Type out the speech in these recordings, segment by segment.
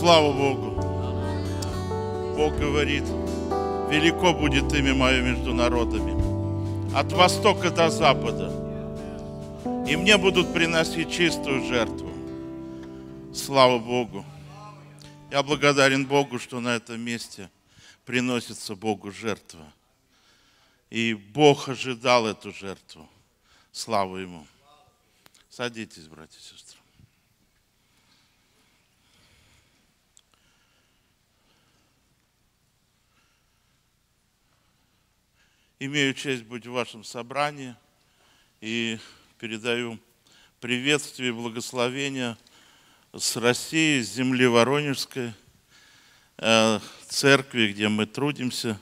Слава Богу! Бог говорит, велико будет имя мое между народами, от востока до запада, и мне будут приносить чистую жертву. Слава Богу! Я благодарен Богу, что на этом месте приносится Богу жертва. И Бог ожидал эту жертву. Слава Ему. Садитесь, братья и сестры. Имею честь быть в вашем собрании и передаю приветствие и благословение с России, с земли Воронежской, э, церкви, где мы трудимся.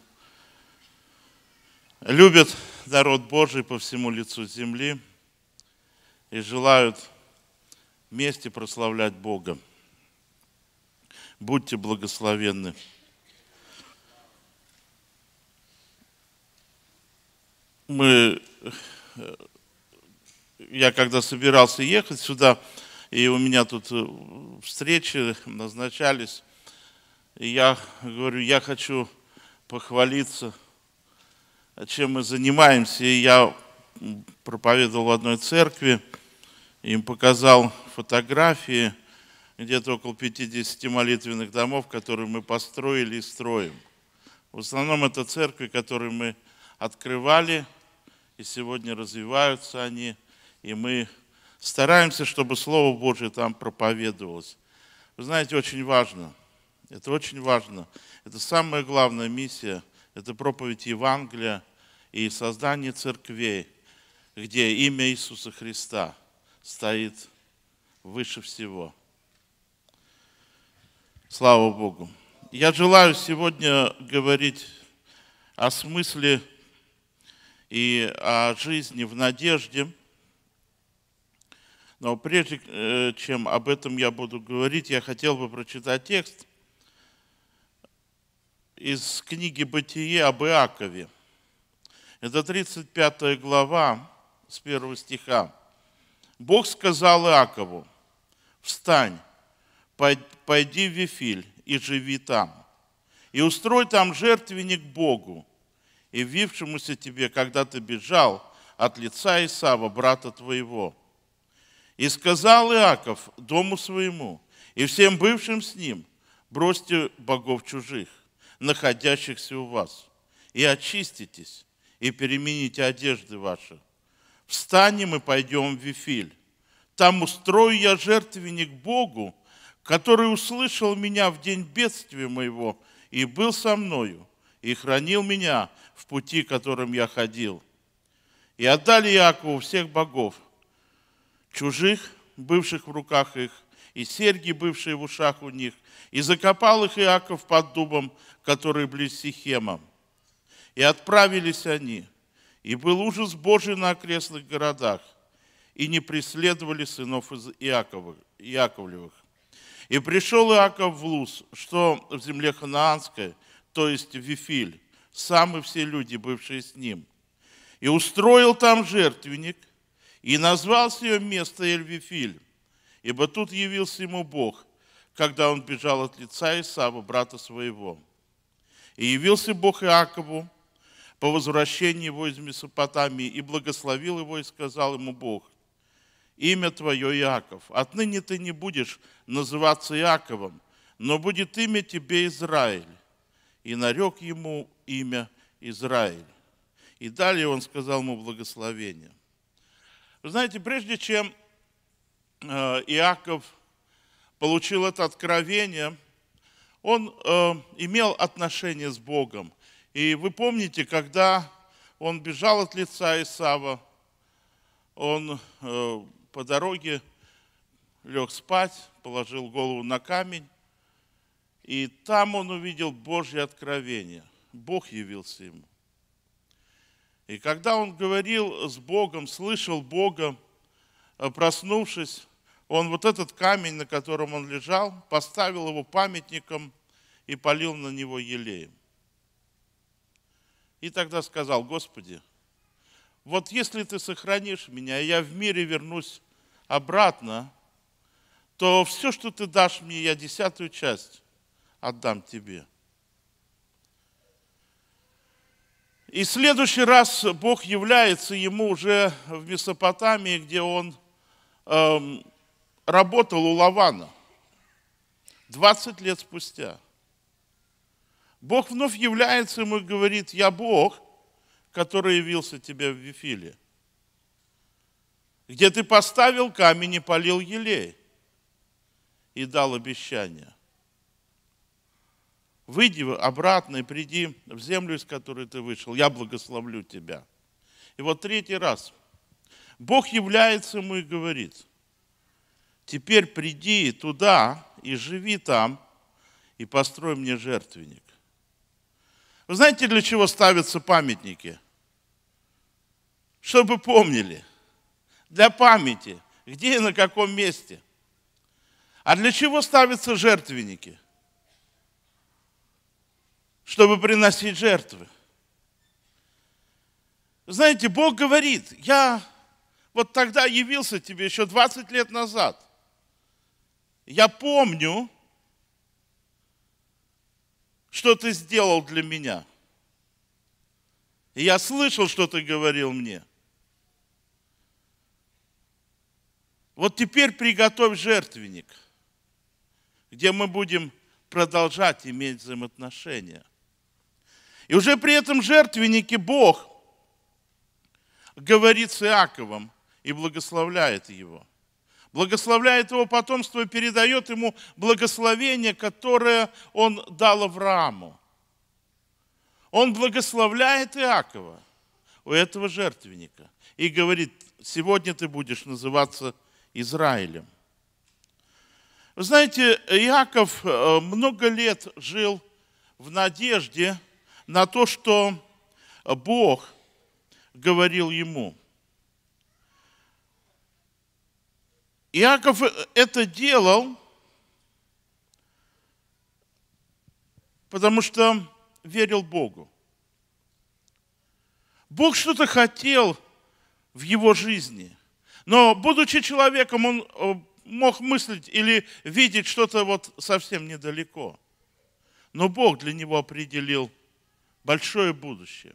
Любят народ Божий по всему лицу земли и желают вместе прославлять Бога. Будьте благословенны. мы, э, я когда собирался ехать сюда, и у меня тут э, встречи назначались, и я говорю, я хочу похвалиться, чем мы занимаемся. И я проповедовал в одной церкви, им показал фотографии где-то около 50 молитвенных домов, которые мы построили и строим. В основном это церкви, которые мы открывали – и сегодня развиваются они, и мы стараемся, чтобы Слово Божье там проповедовалось. Вы знаете, очень важно, это очень важно, это самая главная миссия, это проповедь Евангелия и создание церквей, где имя Иисуса Христа стоит выше всего. Слава Богу. Я желаю сегодня говорить о смысле и о жизни в надежде. Но прежде э, чем об этом я буду говорить, я хотел бы прочитать текст из книги «Бытие» об Иакове. Это 35 глава с 1 стиха. «Бог сказал Иакову, встань, пойди в Вифиль и живи там, и устрой там жертвенник Богу, и вившемуся тебе, когда ты бежал от лица Исава, брата твоего. И сказал Иаков дому своему и всем бывшим с ним, бросьте богов чужих, находящихся у вас, и очиститесь, и перемените одежды ваши. Встанем и пойдем в Вифиль. Там устрою я жертвенник Богу, который услышал меня в день бедствия моего и был со мною и хранил меня в пути, которым я ходил. И отдали Якову всех богов, чужих, бывших в руках их, и серьги, бывшие в ушах у них, и закопал их Иаков под дубом, который близ Сихемом. И отправились они, и был ужас Божий на окрестных городах, и не преследовали сынов из Иакова, Иаковлевых. И пришел Иаков в Луз, что в земле Ханаанской – то есть Вифиль, сам и все люди, бывшие с ним, и устроил там жертвенник, и назвал свое место Эльвифиль, ибо тут явился ему Бог, когда он бежал от лица Исава, брата своего. И явился Бог Иакову по возвращении его из Месопотамии, и благословил его, и сказал ему Бог, «Имя твое Иаков, отныне ты не будешь называться Иаковом, но будет имя тебе Израиль, и нарек ему имя Израиль. И далее он сказал ему благословение. Вы знаете, прежде чем э, Иаков получил это откровение, он э, имел отношение с Богом. И вы помните, когда он бежал от лица Исава, он э, по дороге лег спать, положил голову на камень, и там он увидел Божье откровение. Бог явился ему. И когда он говорил с Богом, слышал Бога, э, проснувшись, он вот этот камень, на котором он лежал, поставил его памятником и полил на него елеем. И тогда сказал, Господи, вот если ты сохранишь меня, и я в мире вернусь обратно, то все, что ты дашь мне, я десятую часть отдам тебе. И в следующий раз Бог является ему уже в Месопотамии, где он эм, работал у Лавана. 20 лет спустя. Бог вновь является ему и говорит, я Бог, который явился тебе в Вифиле, где ты поставил камень и полил елей и дал обещание. Выйди обратно и приди в землю, из которой ты вышел. Я благословлю тебя. И вот третий раз. Бог является ему и говорит, теперь приди туда и живи там, и построй мне жертвенник. Вы знаете, для чего ставятся памятники? Чтобы помнили. Для памяти. Где и на каком месте. А для чего ставятся жертвенники? – чтобы приносить жертвы. Знаете, Бог говорит, я вот тогда явился тебе еще 20 лет назад. Я помню, что ты сделал для меня. И я слышал, что ты говорил мне. Вот теперь приготовь жертвенник, где мы будем продолжать иметь взаимоотношения – и уже при этом жертвеннике Бог говорит с Иаковом и благословляет его. Благословляет его потомство и передает ему благословение, которое он дал Аврааму. Он благословляет Иакова у этого жертвенника и говорит, сегодня ты будешь называться Израилем. Вы знаете, Иаков э, много лет жил в надежде, на то, что Бог говорил ему. Иаков это делал, потому что верил Богу. Бог что-то хотел в его жизни. Но, будучи человеком, он э, мог мыслить или видеть что-то вот совсем недалеко. Но Бог для него определил большое будущее.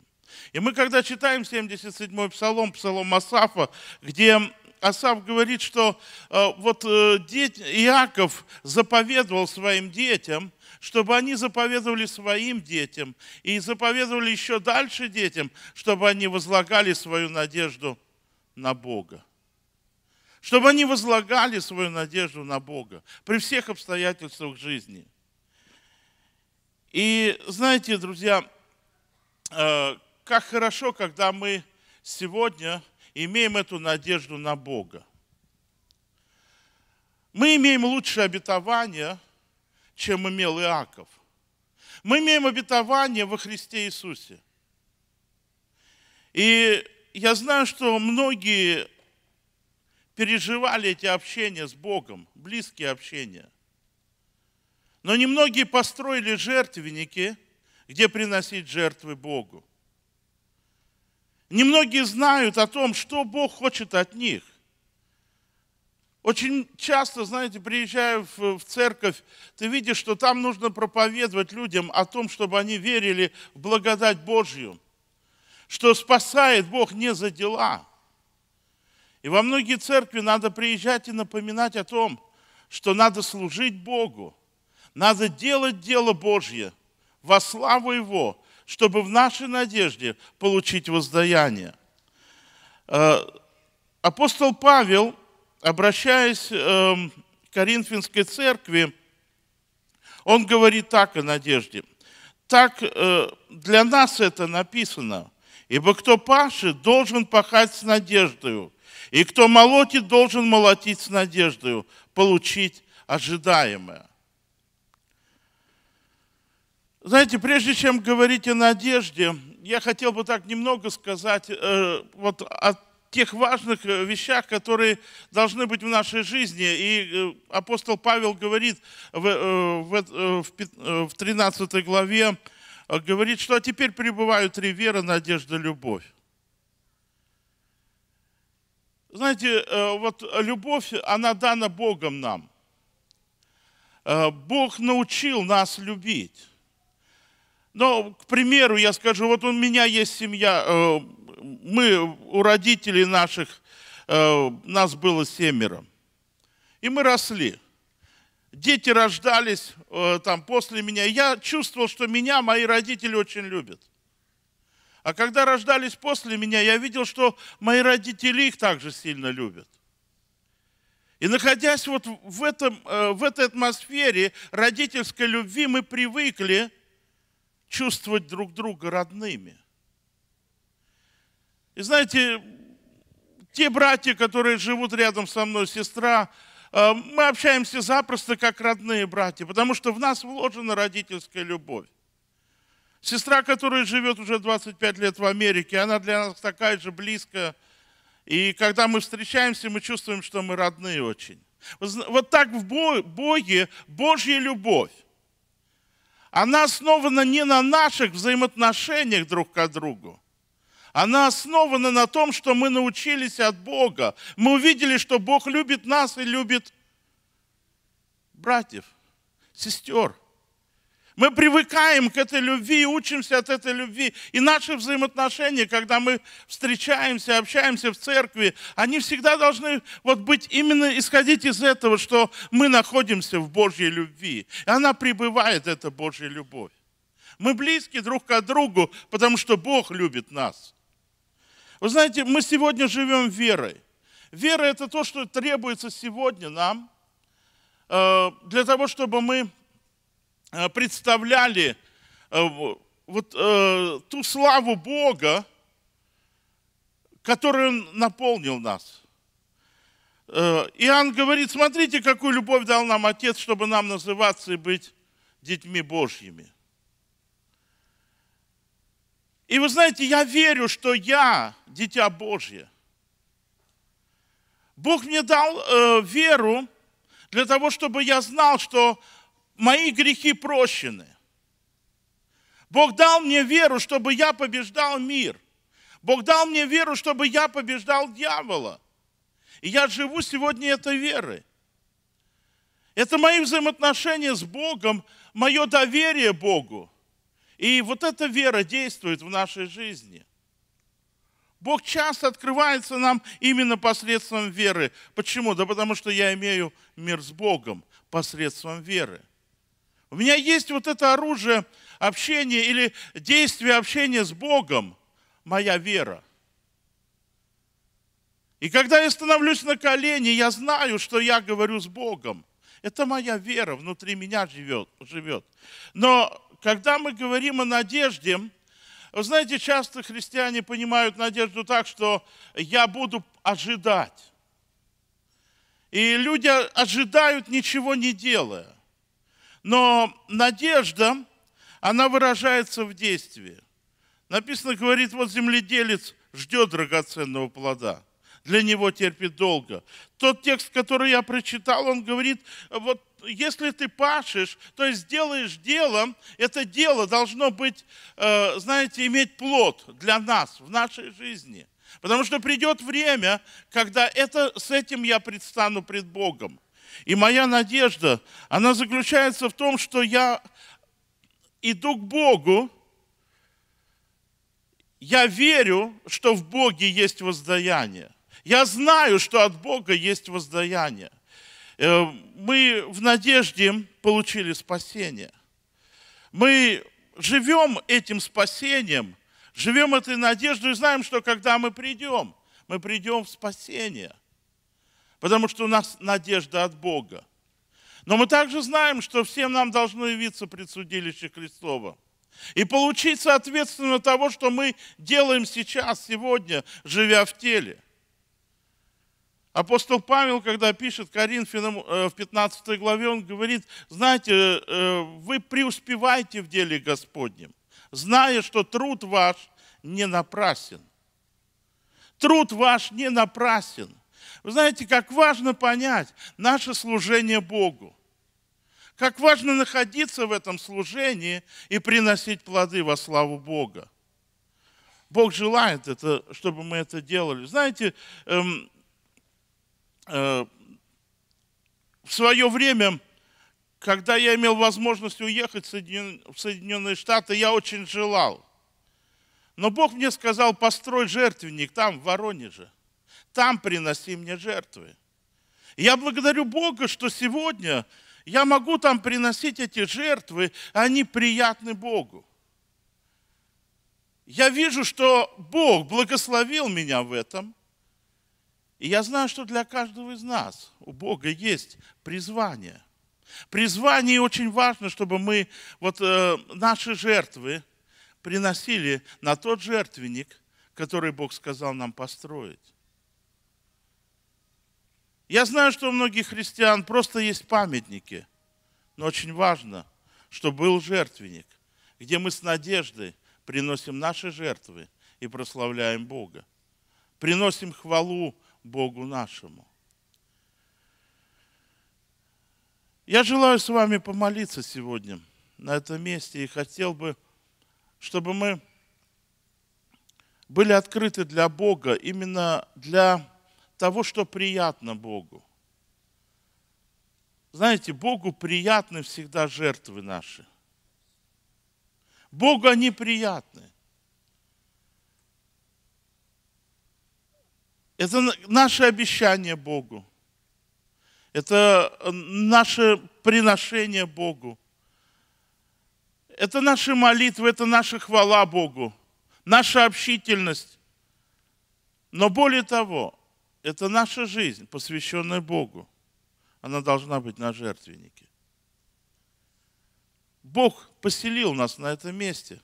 И мы, когда читаем 77-й псалом, псалом Асафа, где Асав говорит, что э, вот э, деть, Иаков заповедовал своим детям, чтобы они заповедовали своим детям, и заповедовали еще дальше детям, чтобы они возлагали свою надежду на Бога. Чтобы они возлагали свою надежду на Бога при всех обстоятельствах жизни. И знаете, друзья, Э, как хорошо, когда мы сегодня имеем эту надежду на Бога. Мы имеем лучшее обетование, чем имел Иаков. Мы имеем обетование во Христе Иисусе. И я знаю, что многие переживали эти общения с Богом, близкие общения. Но немногие построили жертвенники – где приносить жертвы Богу. Немногие знают о том, что Бог хочет от них. Очень часто, знаете, приезжая в, церковь, ты видишь, что там нужно проповедовать людям о том, чтобы они верили в благодать Божью, что спасает Бог не за дела. И во многие церкви надо приезжать и напоминать о том, что надо служить Богу, надо делать дело Божье – во славу Его, чтобы в нашей надежде получить воздаяние. Э, апостол Павел, обращаясь эм, к Коринфянской церкви, он говорит так о надежде. Так э, для нас это написано. Ибо кто пашет, должен пахать с надеждою, и кто молотит, должен молотить с надеждою, получить ожидаемое. Знаете, прежде чем говорить о надежде, я хотел бы так немного сказать э, вот о тех важных э, вещах, которые должны быть в нашей жизни. И э, апостол Павел говорит в, э, в, э, в 13 э, главе, э, говорит, что «А теперь пребывают три вера, надежда, любовь. Знаете, вот любовь, она дана Богом нам. Бог научил нас любить. Но, к примеру, я скажу, вот у меня есть семья, э, мы у родителей наших, э, нас было семеро. И мы росли. Дети рождались э, там после меня. Я чувствовал, что меня мои родители очень любят. А когда рождались после меня, я видел, что мои родители их также сильно любят. И находясь вот в, этом, в этой атмосфере родительской любви, мы привыкли – чувствовать друг друга родными. И знаете, те братья, которые живут рядом со мной, сестра, э, мы общаемся запросто, как родные братья, потому что в нас вложена родительская любовь. Сестра, которая живет уже 25 лет в Америке, она для нас такая же близкая. И когда мы встречаемся, мы чувствуем, что мы родные очень. Вот так в Боге Божья любовь она основана не на наших взаимоотношениях друг к другу. Она основана на том, что мы научились от Бога. Мы увидели, что Бог любит нас и любит братьев, сестер. Мы привыкаем к этой любви, учимся от этой любви. И наши взаимоотношения, когда мы встречаемся, общаемся в церкви, они всегда должны вот быть именно исходить из этого, что мы находимся в Божьей любви. И она пребывает, эта Божья любовь. Мы близки друг к другу, потому что Бог любит нас. Вы знаете, мы сегодня живем верой. Вера – это то, что требуется сегодня нам, э, для того, чтобы мы Э, представляли э, вот э, ту славу Бога, которую Он наполнил нас. Иоанн говорит, смотрите, какую любовь дал нам Отец, чтобы нам называться и быть детьми Божьими. И вы знаете, я верю, что я дитя Божье. Бог мне дал э, веру для того, чтобы я знал, что мои грехи прощены. Бог дал мне веру, чтобы я побеждал мир. Бог дал мне веру, чтобы я побеждал дьявола. И я живу сегодня этой верой. Это мои взаимоотношения с Богом, мое доверие Богу. И вот эта вера действует в нашей жизни. Бог часто открывается нам именно посредством веры. Почему? Да потому что я имею мир с Богом посредством веры. У меня есть вот это оружие общения или действие общения с Богом, моя вера. И когда я становлюсь на колени, я знаю, что я говорю с Богом. Это моя вера внутри меня живет. живет. Но когда мы говорим о надежде, вы знаете, часто христиане понимают надежду так, что я буду ожидать. И люди ожидают, ничего не делая. Но надежда, она выражается в действии. Написано, говорит, вот земледелец ждет драгоценного плода, для него терпит долго. Тот текст, который я прочитал, он говорит, вот если ты пашешь, то есть делаешь дело, это дело должно быть, э, знаете, иметь плод для нас в нашей жизни. Потому что придет время, когда это, с этим я предстану пред Богом. И моя надежда, она заключается в том, что я иду к Богу, я верю, что в Боге есть воздаяние. Я знаю, что от Бога есть воздаяние. Э, мы в надежде получили спасение. Мы живем этим спасением, живем этой надеждой и знаем, что когда мы придем, мы придем в спасение – потому что у нас надежда от Бога. Но мы также знаем, что всем нам должно явиться предсудилище Христова и получить соответственно того, что мы делаем сейчас, сегодня, живя в теле. Апостол Павел, когда пишет Коринфянам э, в 15 главе, он говорит, знаете, э, вы преуспеваете в деле Господнем, зная, что труд ваш не напрасен. Труд ваш не напрасен. Вы знаете, как важно понять наше служение Богу. Как важно находиться в этом служении и приносить плоды во славу Бога. Бог желает, это, чтобы мы это делали. Знаете, эм, э, в свое время, когда я имел возможность уехать в Соединенные Штаты, я очень желал. Но Бог мне сказал, построить жертвенник там, в Воронеже – там приноси мне жертвы. я благодарю Бога, что сегодня я могу там приносить эти жертвы, они приятны Богу. Я вижу, что Бог благословил меня в этом. И я знаю, что для каждого из нас у Бога есть призвание. Призвание очень важно, чтобы мы вот э, наши жертвы приносили на тот жертвенник, который Бог сказал нам построить. Я знаю, что у многих христиан просто есть памятники, но очень важно, что был жертвенник, где мы с надеждой приносим наши жертвы и прославляем Бога. Приносим хвалу Богу нашему. Я желаю с вами помолиться сегодня на этом месте и хотел бы, чтобы мы были открыты для Бога, именно для того, что приятно Богу. Знаете, Богу приятны всегда жертвы наши. Богу они приятны. Это наше обещание Богу. Это э, наше приношение Богу. Это наши молитвы, это наша хвала Богу, наша общительность. Но более того, это наша жизнь, посвященная Богу. Она должна быть на жертвеннике. Бог поселил нас на этом месте.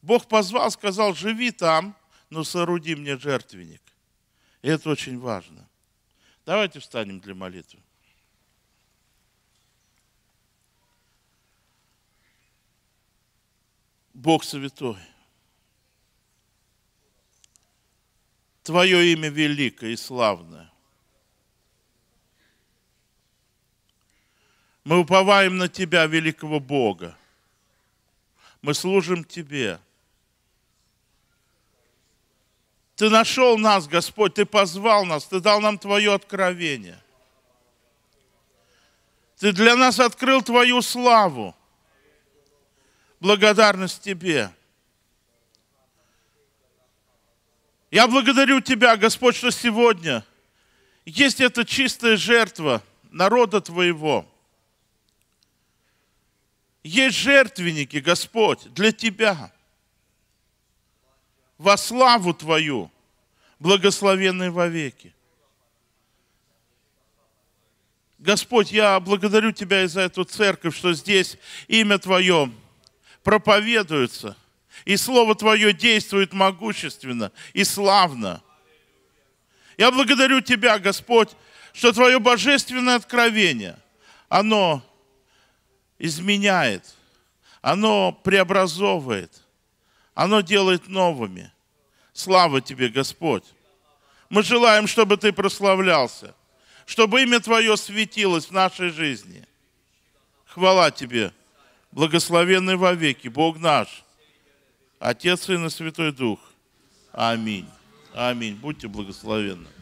Бог позвал, сказал, живи там, но сооруди мне жертвенник. И это очень важно. Давайте встанем для молитвы. Бог святой. Твое имя великое и славное. Мы уповаем на Тебя, великого Бога. Мы служим Тебе. Ты нашел нас, Господь, Ты позвал нас, Ты дал нам Твое откровение. Ты для нас открыл Твою славу. Благодарность Тебе. Я благодарю Тебя, Господь, что сегодня есть эта чистая жертва народа Твоего. Есть жертвенники, Господь, для Тебя. Во славу Твою, благословенной вовеки. Господь, я благодарю Тебя и за эту церковь, что здесь имя Твое проповедуется – и Слово Твое действует могущественно и славно. Я благодарю Тебя, Господь, что Твое божественное откровение, оно изменяет, оно преобразовывает, оно делает новыми. Слава Тебе, Господь! Мы желаем, чтобы Ты прославлялся, чтобы имя Твое светилось в нашей жизни. Хвала Тебе, благословенный вовеки, Бог наш – Отец, Сын и Святой Дух. Аминь. Аминь. Будьте благословенны.